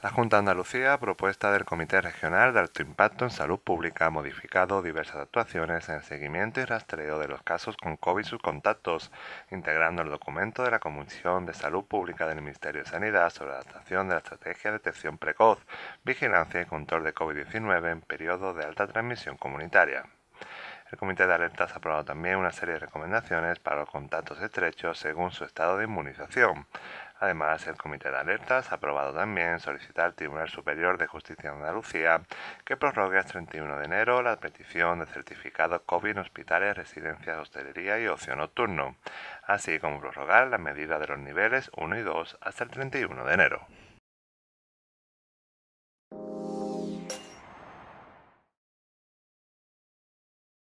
La Junta de Andalucía, propuesta del Comité Regional de Alto Impacto en Salud Pública, ha modificado diversas actuaciones en el seguimiento y rastreo de los casos con COVID y sus contactos, integrando el documento de la Comisión de Salud Pública del Ministerio de Sanidad sobre la adaptación de la estrategia de detección precoz, vigilancia y control de COVID-19 en periodo de alta transmisión comunitaria. El Comité de Alertas ha aprobado también una serie de recomendaciones para los contactos estrechos según su estado de inmunización. Además, el Comité de Alertas ha aprobado también solicitar al Tribunal Superior de Justicia de Andalucía que prorrogue hasta el 31 de enero la petición de certificado COVID en hospitales, residencias, hostelería y ocio nocturno, así como prorrogar la medida de los niveles 1 y 2 hasta el 31 de enero.